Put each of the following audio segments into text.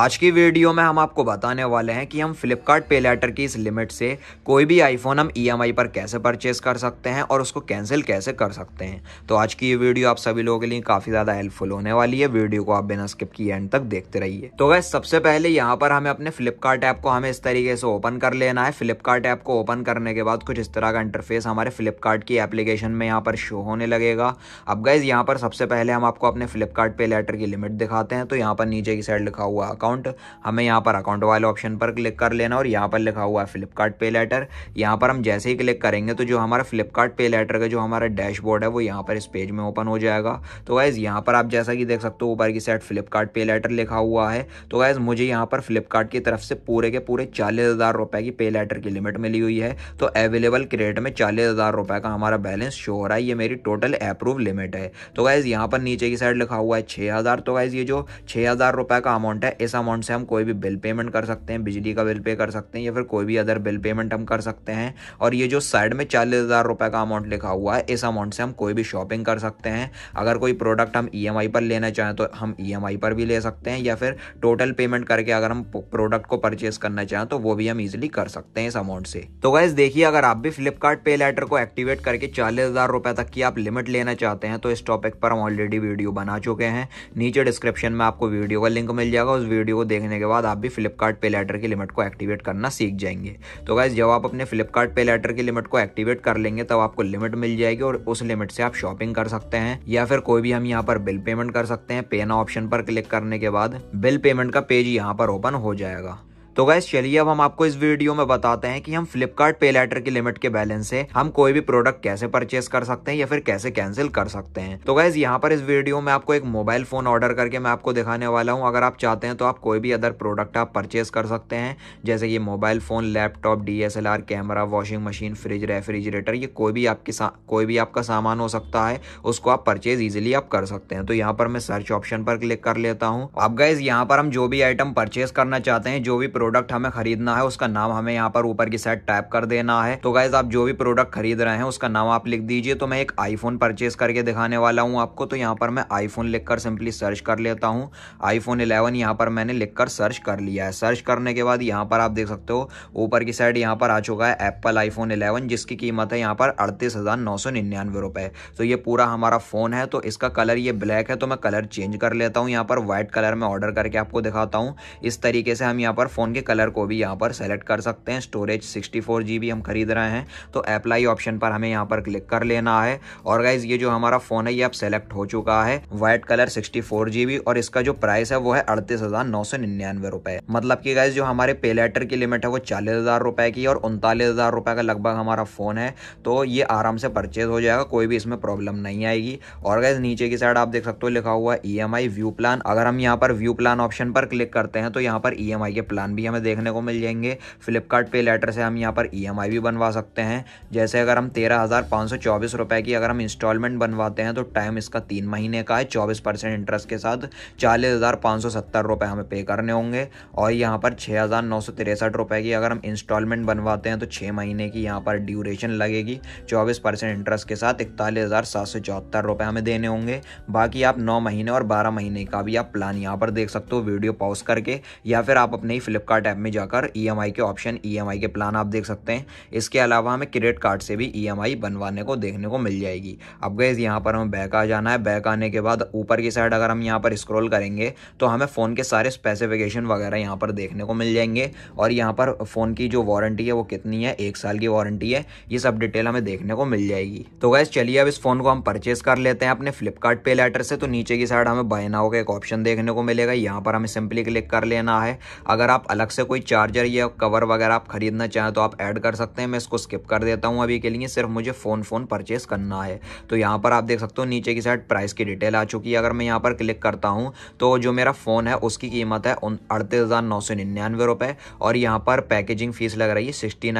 आज की वीडियो में हम आपको बताने वाले हैं कि हम फ्लिपकार्ट पे लेटर की इस लिमिट से कोई भी आईफोन हम ईएमआई e पर कैसे परचेस कर सकते हैं और उसको कैंसिल कैसे कर सकते हैं तो आज की ये वीडियो आप सभी लोगों के लिए काफ़ी ज़्यादा हेल्पफुल होने वाली है वीडियो को आप बिना स्किप किए एंड तक देखते रहिए तो वह सबसे पहले यहाँ पर हमें अपने फ्लिपकार्ट ऐप को हमें इस तरीके से ओपन कर लेना है फ्लिपकार्ट ऐप को ओपन करने के बाद कुछ इस तरह का इंटरफेस हमारे फ्लिपकार्ट की एप्लीकेशन में यहाँ पर शो होने लगेगा अब गैज़ यहाँ पर सबसे पहले हम आपको अपने फ्लिपकार्ट पे लेटर की लिमिट दिखाते हैं तो यहाँ पर नीचे की साइड लिखा हुआ अकाउंट हमें यहाँ पर अकाउंट वाले ऑप्शन पर क्लिक कर लेना और यहाँ पर लिखा हुआ है फ्लिपकार्ट पे लेटर यहाँ पर हम जैसे ही क्लिक करेंगे तो जो हमारा फ्लिपकार्ट पे लेटर का जो हमारा डैशबोर्ड है वो यहाँ पर इस पेज में ओपन हो जाएगा तो गाइज़ यहाँ पर आप जैसा कि देख सकते हो ऊपर की साइड फ्लिपकार्ट पे लेटर लिखा हुआ है तो गाइज़ मुझे यहाँ पर फ्लिपकार्ट की तरफ से पूरे के पूरे चालीस हज़ार रुपए की पे लेटर की लिमिट मिली हुई है तो अवेलेबल क्रेडिट में चालीस हज़ार रुपए का हमारा बैलेंस शो हो रहा है ये मेरी टोटल अप्रूव लिमिट है तो गाइज़ यहाँ पर नीचे की साइड लिखा हुआ है छः हज़ार तो गाइज़ ये जो छः हज़ार रुपए का अमाउंट है इस इस अमाउंट से हम कोई भी बिल पेमेंट कर सकते हैं बिजली का बिल पे कर सकते हैं या फिर कोई भी अदर बिल पेमेंट हम कर सकते हैं और ये जो साइड में चालीस हज़ार रुपये का अमाउंट लिखा हुआ है इस अमाउंट से हम कोई भी शॉपिंग कर सकते हैं अगर कोई प्रोडक्ट हम ई e पर लेना चाहें तो हम ई e पर भी ले सकते हैं या फिर टोटल पेमेंट करके अगर हम प्रोडक्ट को परचेज करना चाहें तो वो भी हम ईजिली कर सकते हैं इस अमाउंट से तो गाइज देखिए अगर आप भी फ्लिपकार्ट पे लेटर को एक्टिवेट करके चालीस हज़ार तक की आप लिमिट लेना चाहते हैं तो इस टॉपिक पर हम ऑलरेडी वीडियो बना चुके हैं नीचे डिस्क्रिप्शन में आपको वीडियो का लिंक मिल जाएगा उस वीडियो वीडियो को देखने के बाद आप भी फ्लिपकार्ट पे लेटर की लिमिट को एक्टिवेट करना सीख जाएंगे तो गाइज जब आप अपने फ्लिपकार्ट पे लेटर की लिमिट को एक्टिवेट कर लेंगे तब आपको लिमिट मिल जाएगी और उस लिमिट से आप शॉपिंग कर सकते हैं या फिर कोई भी हम यहाँ पर बिल पेमेंट कर सकते हैं पेना ऑप्शन पर क्लिक करने के बाद बिल पेमेंट का पेज यहाँ पर ओपन हो जाएगा तो गैस चलिए अब हम आपको इस वीडियो में बताते हैं कि हम फ्लिपकार्ट पे लेटर की लिमिट के बैलेंस से हम कोई भी प्रोडक्ट कैसे परचेस कर सकते हैं या फिर कैसे कैंसिल कर सकते हैं तो गैस यहाँ पर इस वीडियो में आपको एक मोबाइल फोन ऑर्डर करके मैं आपको दिखाने वाला हूँ अगर आप चाहते हैं तो आप कोई भी अदर प्रोडक्ट आप परचेस कर सकते हैं जैसे कि mobile phone laptop DSLR camera washing machine fridge refrigerator ये कोई भी आपकी कोई भी आपका सामान हो सकता है उसको आप परचेज इजिली आप कर सकते हैं तो यहाँ पर मैं सर्च ऑप्शन पर क्लिक कर लेता हूँ अब गैस यहाँ पर हम जो भी आइटम परचेज करना चाहते हैं जो भी प्रोडक्ट हमें खरीदना है उसका नाम हमें यहाँ पर ऊपर की साइड टाइप कर देना है तो गाइज आप जो भी प्रोडक्ट खरीद रहे हैं उसका नाम आप लिख दीजिए तो मैं एक आईफोन परचेज करके दिखाने वाला हूँ आपको तो यहाँ पर मैं आईफोन लिखकर सिंपली सर्च कर लेता हूँ आईफोन इलेवन यहाँ पर मैंने लिखकर सर्च कर लिया है सर्च करने के बाद यहाँ पर आप देख सकते हो ऊपर की साइड यहाँ पर आ चुका है एप्पल आईफोन इलेवन जिसकी कीमत है यहाँ पर अड़तीस हजार तो ये पूरा हमारा फोन है तो इसका कलर ये ब्लैक है तो मैं कलर चेंज कर लेता हूँ यहाँ पर व्हाइट कलर में ऑर्डर करके आपको दिखाता हूँ इस तरीके से हम यहाँ पर फोन के कलर को भी यहाँ पर सेलेक्ट कर सकते हैं storage sixty four G B हम खरीद रहे हैं तो अप्लाई ऑप्शन पर हमें यहाँ पर क्लिक कर लेना है और गाइज ये जो हमारा फ़ोन है ये अब सेलेक्ट हो चुका है white colour sixty four G B और इसका जो प्राइस है वो है अड़तीस हज़ार नौ सौ निन्यानवे रुपये मतलब की गाइज जो हमारे पे लेटर की लिमिट है वो चालीस हज़ार रुपये की और उनतालीस हज़ार रुपये का लगभग हमारा फ़ोन है तो ये आराम से परचेज हो जाएगा कोई भी इसमें प्रॉब्लम नहीं आएगी और गाइज नीचे की साइड आप देख सकते हो लिखा हुआ E M I view plan अगर हम यहाँ पर व्यू प्लान ऑप्शन पर क्लिक करते हैं तो यहाँ पर ई एम आई के प्लान भी हमें देखने को मिल जाएंगे फ्लिपकार्ट पे लेटर से हम यहाँ पर ई e भी बनवा सकते हैं जैसे अगर हम तेरह हज़ार पाँच सौ चौबीस रुपये की अगर हम इंस्टॉलमेंट बनवाते हैं तो टाइम इसका तीन महीने का है चौबीस परसेंट इंटरेस्ट के साथ चालीस हज़ार सौ सत्तर हमें पे करने होंगे और यहाँ पर छः हज़ार नौ सौ तिरसठ की अगर हम इंस्टॉलमेंट बनवाते हैं तो छः महीने की यहाँ पर ड्यूरेशन लगेगी चौबीस परसेंट इंटरेस्ट के साथ इकतालीस हज़ार सात सौ चौहत्तर हमें देने होंगे बाकी आप नौ महीने और बारह महीने का भी आप प्लान यहाँ पर देख सकते हो वीडियो पॉज करके या फिर आप अपने ही फ्लिपकार्ट फ्लिपकार्ट ऐप में जाकर ई e के ऑप्शन ई e के प्लान आप देख सकते हैं इसके अलावा हमें क्रेडिट कार्ड से भी ई e बनवाने को देखने को मिल जाएगी अब गैस यहाँ पर हमें बैक आ जाना है बैक आने के बाद ऊपर की साइड अगर हम यहाँ पर स्क्रॉल करेंगे तो हमें फ़ोन के सारे स्पेसिफिकेशन वगैरह यहाँ पर देखने को मिल जाएंगे और यहाँ पर फ़ोन की जो वारंटी है वो कितनी है एक साल की वारंटी है ये सब डिटेल हमें देखने को मिल जाएगी तो गैस चलिए अब इस फ़ोन को हम परचेस कर लेते हैं अपने फ्लिपकार्ट पे लेटर से तो नीचे की साइड हमें बाय का एक ऑप्शन देखने को मिलेगा यहाँ पर हमें सिंपली क्लिक कर लेना है अगर आप अलग अलग से कोई चार्जर या कवर वगैरह आप खरीदना चाहें तो आप ऐड कर सकते हैं मैं इसको स्किप कर देता हूँ अभी के लिए सिर्फ मुझे फ़ोन फ़ोन परचेस करना है तो यहाँ पर आप देख सकते हो नीचे की साइड प्राइस की डिटेल आ चुकी है अगर मैं यहाँ पर क्लिक करता हूँ तो जो मेरा फ़ोन है उसकी कीमत है अड़तीस हज़ार और यहाँ पर पैकेजिंग फ़ीस लग रही है सिक्सटी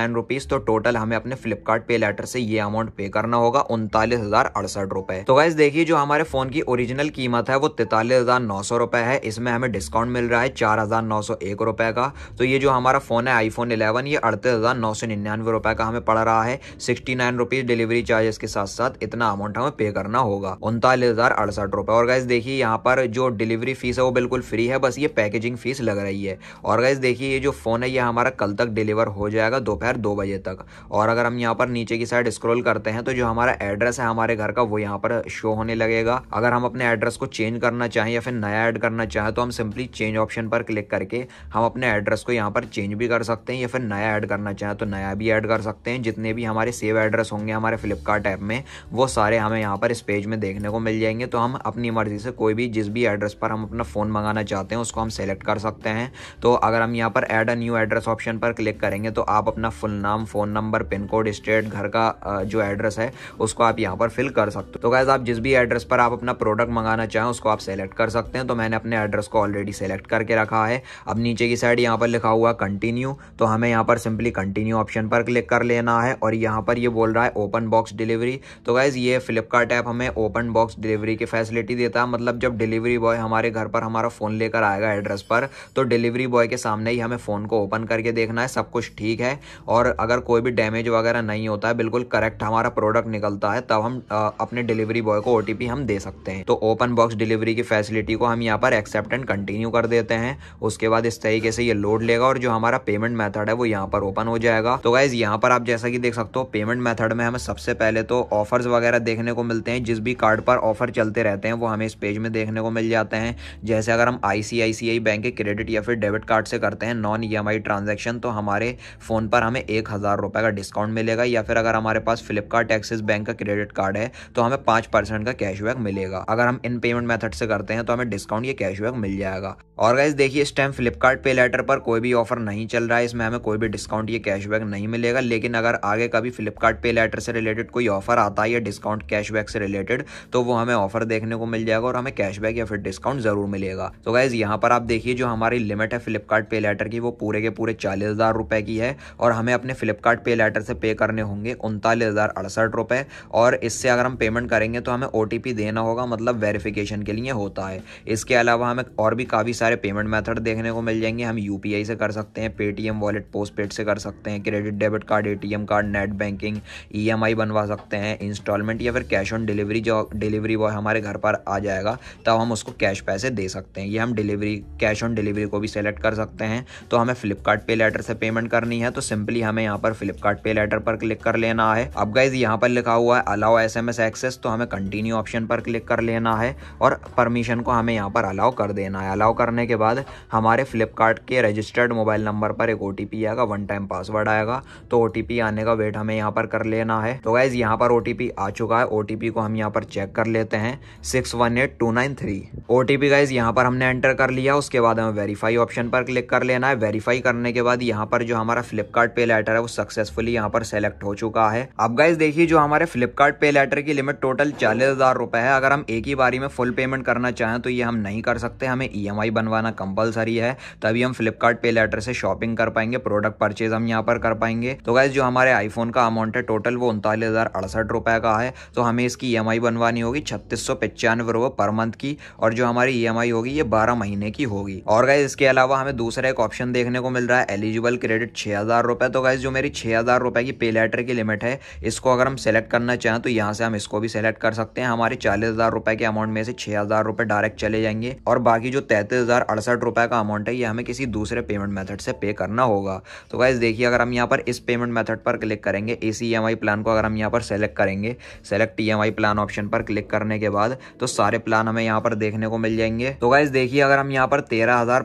तो टोटल हमें अपने फ्लिपकार्ट पे लेटर से ये अमाउंट पे करना होगा उनतालीस हज़ार तो गाइज देखिए जो हमारे फ़ोन की ओरिजिनल कीमत है वो तैतालीस हज़ार है इसमें हमें डिस्काउंट मिल रहा है चार हज़ार नौ सौ एक रुपये का तो ये जो हमारा फ़ोन है आईफोन 11 ये अड़तीस हज़ार नौ सौ निन्यानवे रुपए का हमें पड़ रहा है sixty nine rupees delivery charges के साथ साथ इतना अमाउंट हमें पे करना होगा उनतालीस हज़ार अड़सठ रुपए और गाइज देखिए यहाँ पर जो डिलीवरी फीस है वो बिल्कुल फ्री है बस ये पैकेजिंग फीस लग रही है और गाइज देखिए ये जो फ़ोन है ये हमारा कल तक डिलीवर हो जाएगा दोपहर दो बजे तक और अगर हम यहाँ पर नीचे की साइड स्क्रोल करते हैं तो जो हमारा एड्रेस है हमारे घर का वो यहाँ पर शो होने लगेगा अगर हम अपने एड्रेस को चेंज करना चाहें या फिर नया ऐड करना चाहें तो हम सिंपली चेंज ऑप्शन पर क्लिक करके हम अपने एड्रेस को यहाँ पर चेंज भी कर सकते हैं या फिर नया ऐड करना चाहें तो नया भी ऐड कर सकते हैं जितने भी हमारे सेव एड्रेस होंगे हमारे फ्लिपकार्ट ऐप में वो सारे हमें यहाँ पर इस पेज में देखने को मिल जाएंगे तो हम अपनी मर्जी से कोई भी जिस भी एड्रेस पर हम अपना फ़ोन मंगाना चाहते हैं उसको हम सेलेक्ट कर सकते हैं तो अगर हम यहाँ पर add a new address option पर क्लिक करेंगे तो आप अपना फुल नाम phone number pin code state घर का जो एड्रेस है उसको आप यहाँ पर फिल कर सकते हो तो गैज़ आप जिस भी एड्रेस पर आप अपना प्रोडक्ट मंगाना चाहें उसको आप सेलेक्ट कर सकते हैं तो मैंने अपने एड्रेस को ऑलरेडी सेलेक्ट करके रखा है अब नीचे की साइड यहाँ पर लिखा हुआ कंटिन्यू तो हमें यहाँ पर सिंपली कंटिन्यू ऑप्शन पर क्लिक कर लेना है और यहाँ पर ये बोल रहा है ओपन बॉक्स डिलीवरी तो गाइज ये फ्लिपकार्ट ऐप हमें ओपन बॉक्स डिलीवरी की फैसिलिटी देता है मतलब जब डिलीवरी बॉय हमारे घर पर हमारा फ़ोन लेकर आएगा एड्रेस पर तो डिलीवरी बॉय के सामने ही हमें फ़ोन को ओपन करके देखना है सब कुछ ठीक है और अगर कोई भी डैमेज वगैरह नहीं होता है बिल्कुल करेक्ट हमारा प्रोडक्ट निकलता है तब हम आ, अपने डिलीवरी बॉय को ओ हम दे सकते हैं तो ओपन बॉक्स डिलीवरी की फैसिलिटी को हम यहाँ पर एक्सेप्ट एंड कंटिन्यू कर देते हैं उसके बाद इस तरीके से ये ये लोड लेगा और जो हमारा पेमेंट मेथड है वो यहाँ पर ओपन हो जाएगा तो गाइज यहाँ पर आप जैसा कि देख सकते हो पेमेंट मेथड में हमें सबसे पहले तो ऑफर्स वगैरह देखने को मिलते हैं जिस भी कार्ड पर ऑफर चलते रहते हैं वो हमें इस पेज में देखने को मिल जाते हैं जैसे अगर हम आईसीआईसीआई बैंक के क्रेडिट या फिर डेबिट कार्ड से करते हैं नॉन ई ट्रांजेक्शन तो हमारे फ़ोन पर हमें एक हज़ार रुपये का डिस्काउंट मिलेगा या फिर अगर हमारे पास फ्लिपकार्ट एक्सिस बैंक का क्रेडिट कार्ड है तो हमें पांच परसेंट का कैशबैक मिलेगा अगर हम इन पेमेंट मेथड से करते हैं तो हमें डिस्काउंट या कैशबैक मिल जाएगा और गाइज देखिए इस टाइम फ्लिपकार्ट पे लेटर ऑफर पर कोई भी ऑफर नहीं चल रहा है इसमें हमें कोई भी डिस्काउंट या कैशबैक नहीं मिलेगा लेकिन अगर आगे कभी फ्लिपकार्ट पे लेटर से रिलेटेड कोई ऑफर आता है या डिस्काउंट कैशबैक से रिलेटेड तो वो हमें ऑफर देखने को मिल जाएगा और हमें कैशबैक या फिर डिस्काउंट जरूर मिलेगा तो गाइज यहाँ पर आप देखिए जो हमारी लिमिट है फ्लिपकार्ट पे लेटर की वो पूरे के पूरे चालीस हज़ार रुपए की है और हमें अपने फ्लिपकार्ट पे लेटर से पे करने होंगे उनतालीस हज़ार अड़सठ रुपए और इससे अगर हम पेमेंट करेंगे तो हमें ओटीपी देना होगा मतलब वेरिफिकेशन के लिए होता है इसके अलावा हमें और भी काफ़ी सारे पेमेंट मेथड देखने को मिल जाएंगे हम यू यू से कर सकते हैं पेटीएम वॉलेट पोस्ट से कर सकते हैं क्रेडिट डेबिट कार्ड ए कार्ड नेट बैंकिंग ई बनवा सकते हैं इंस्टॉलमेंट या फिर कैश ऑन डिलीवरी जो डिलीवरी बॉय हमारे घर पर आ जाएगा तब हम उसको कैश पैसे दे सकते हैं ये हम डिलीवरी कैश ऑन डिलीवरी को भी सेलेक्ट कर सकते हैं तो हमें फ्लिपकार्ट पे लेटर से पेमेंट करनी है तो सिंपली हमें यहाँ पर फ्लिपकार्ट पे लेटर पर क्लिक कर लेना है अब गाइज यहाँ पर लिखा हुआ है allow S M S access तो हमें कंटिन्यू ऑप्शन पर क्लिक कर लेना है और परमिशन को हमें यहाँ पर अलाउ कर देना है अलाउ करने के बाद हमारे फ्लिपकार्ट के रजिस्टर्ड मोबाइल नंबर पर एक ओ आएगा वन टाइम पासवर्ड आएगा तो ओ आने का वेट हमें यहाँ पर कर लेना है तो गाइज यहाँ पर ओ आ चुका है ओ को हम यहाँ पर चेक कर लेते हैं six one eight two nine three O T P guys यहाँ पर हमने एंटर कर लिया उसके बाद हमें वेरीफाई ऑप्शन पर क्लिक कर लेना है वेरीफाई करने के बाद यहाँ पर जो हमारा फ्लिपकार्ट पे लेटर है वो सक्सेसफुली यहाँ पर सेलेक्ट हो चुका है अब गाइज देखिए जो हमारे फ्लिपकार्ट पे लेटर की लिमिट टोटल चालीस हजार रुपए है अगर हम एक ही बारी में फुल पेमेंट करना चाहें तो ये हम नहीं कर सकते हमें ई e बनवाना कंपलसरी है तभी हम फ्लिप फ्लिपकार्ट पे लेटर से शॉपिंग कर पाएंगे प्रोडक्ट परचेज हम यहाँ पर कर पाएंगे तो गाइज जो हमारे आईफोन का अमाउंट है टोटल वो उनतालीस हजार अड़सठ रुपए का है तो हमें इसकी ई e बनवानी होगी छत्तीस सौ पचानवे पर मंथ की और जो हमारी ई e होगी ये बारह महीने की होगी और गाइज इसके अलावा हमें दूसरा एक ऑप्शन देखने को मिल रहा है एलिजिबल क्रेडिट छह हजार रुपए तो गाइज जो मेरी छह हजार रुपए की पे लेटर की लिमिट है इसको अगर हम सेलेक्ट करना चाहें तो यहाँ से हम इसको भी सेलेक्ट कर सकते हैं हमारे चालीस हजार रुपए के अमाउंट में से छह हजार रुपए डायरेक्ट चले जाएंगे और बाकी जो तैतीस हजार अड़सठ रुपए का अमाउंट है ये हमें किसी दूसरे दूसरे पेमेंट मेथड से पे करना होगा तो गाइज देखिए अगर हम यहाँ पर इस पेमेंट मेथड पर क्लिक करेंगे ए सी प्लान को अगर हम यहाँ पर सेलेक्ट करेंगे सेलेक्ट ई प्लान ऑप्शन पर क्लिक करने के बाद तो सारे प्लान हमें यहाँ पर देखने को मिल जाएंगे तो गाइज देखिए अगर हम यहाँ पर तेरह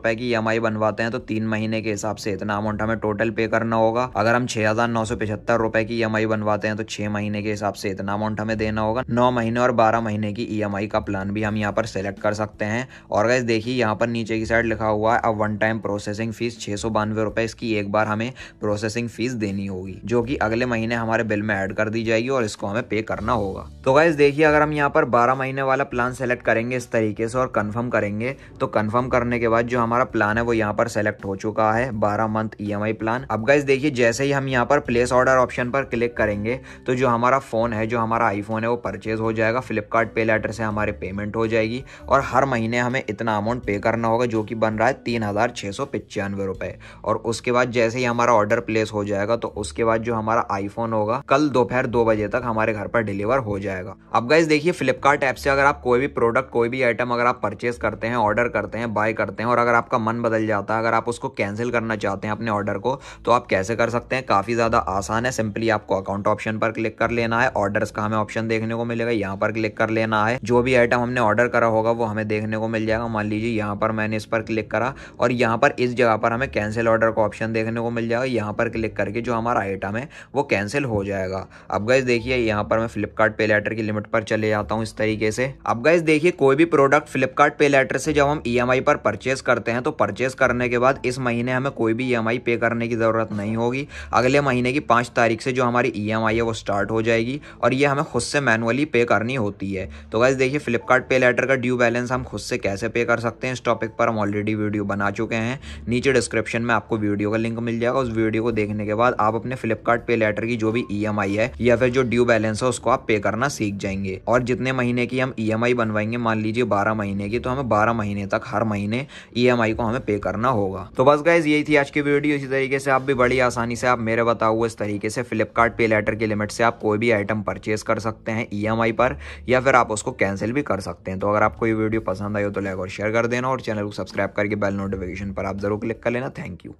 रुपए की ई बनवाते हैं तो तीन महीने के हिसाब से इतना अमाउंट हमें टोटल पे करना होगा अगर हम छह रुपए की ई बनवाते हैं तो छह महीने के हिसाब से इतना अमाउंट हमें देना होगा नौ महीने और बारह महीने की ई का प्लान भी हम यहाँ पर सेलेक्ट कर सकते हैं और गाइज देखिए यहाँ पर नीचे की साइड लिखा हुआ है अब वन टाइम प्रोसेसिंग फीस छः सौ बानवे रुपये इसकी एक बार हमें प्रोसेसिंग फीस देनी होगी जो कि अगले महीने हमारे बिल में ऐड कर दी जाएगी और इसको हमें पे करना होगा तो गाइज देखिए अगर हम यहाँ पर बारह महीने वाला प्लान सेलेक्ट करेंगे इस तरीके से और कन्फर्म करेंगे तो कन्फर्म करने के बाद जो हमारा प्लान है वो यहाँ पर सेलेक्ट हो चुका है बारह मंथ ई प्लान अब गाइज देखिए जैसे ही हम यहाँ पर प्लेस ऑर्डर ऑप्शन पर क्लिक करेंगे तो जो हमारा फोन है जो हमारा आईफोन है वो परचेज हो जाएगा फ्लिपकार्ट पे लेटर से हमारे पेमेंट हो जाएगी और हर महीने हमें इतना अमाउंट पे करना होगा जो कि बन रहा है तीन हज़ार छः सौ पचानवे रुपये और उसके बाद जैसे ही हमारा ऑर्डर प्लेस हो जाएगा तो उसके बाद जो हमारा आईफोन होगा कल दोपहर दो बजे तक हमारे घर पर डिलीवर हो जाएगा अब गाइज देखिए फ्लिपकार्ट ऐप से अगर आप कोई भी प्रोडक्ट कोई भी आइटम अगर आप परचेज करते हैं ऑर्डर करते हैं बाय करते हैं और अगर आपका मन बदल जाता है अगर आप उसको कैंसिल करना चाहते हैं अपने ऑर्डर को तो आप कैसे कर सकते हैं काफ़ी ज़्यादा आसान है सिंपली आपको अकाउंट ऑप्शन पर क्लिक कर लेना है ऑर्डर्स का हमें ऑप्शन देखने को मिलेगा यहाँ पर क्लिक कर लेना है जो भी आइटम हमने ऑर्डर करा होगा वो हमें देखने को मिल जाएगा मान लीजिए यहाँ पर मैंने इस पर क्लिक करा जाएगा और यहाँ पर इस जगह पर हमें कैंसिल ऑर्डर का ऑप्शन देखने को मिल जाएगा यहाँ पर क्लिक करके जो हमारा आइटम है वो कैंसिल हो जाएगा अब गाइज देखिए यहाँ पर मैं फ्लिपकार्ट पे लेटर की लिमिट पर चले जाता हूँ इस तरीके से अब गाइज देखिए कोई भी प्रोडक्ट फ्लिपकार्ट पे लेटर से जब हम ई e पर परचेज करते हैं तो परचेज करने के बाद इस महीने हमें कोई भी ई e पे करने की ज़रूरत नहीं होगी अगले महीने की पाँच तारीख से जो हमारी ई e है वो स्टार्ट हो जाएगी और ये हमें खुद से मैनुअली पे करनी होती है तो गाइज देखिए फ्लिपकार्ट पे लेटर का ड्यू बैलेंस हम खुद से कैसे पे कर सकते हैं इस टॉपिक पर हम ऑलरेडी वीडियो रिव्यू बना चुके हैं नीचे डिस्क्रिप्शन में आपको वीडियो का लिंक मिल जाएगा उस वीडियो को देखने के बाद आप अपने फ्लिपकार्ट पे लेटर की जो भी ई e है या फिर जो ड्यू बैलेंस है उसको आप पे करना सीख जाएंगे और जितने महीने की हम ई e बनवाएंगे मान लीजिए बारह महीने की तो हमें बारह महीने तक हर महीने ई e को हमें पे करना होगा तो बस गाइज यही थी आज की वीडियो इसी तरीके से आप भी बड़ी आसानी से आप मेरे बताओ इस तरीके से फ्लिपकार्ट पे लेटर की लिमिट से आप कोई भी आइटम परचेज कर सकते हैं ई पर या फिर आप उसको कैंसिल भी कर सकते हैं तो अगर आपको ये वीडियो पसंद आई हो तो लाइक और शेयर कर देना और चैनल को सब्सक्राइब करके बेल बेल नोटिफिकेशन पर आप ज़रूर क्लिक कर लेना थैंक यू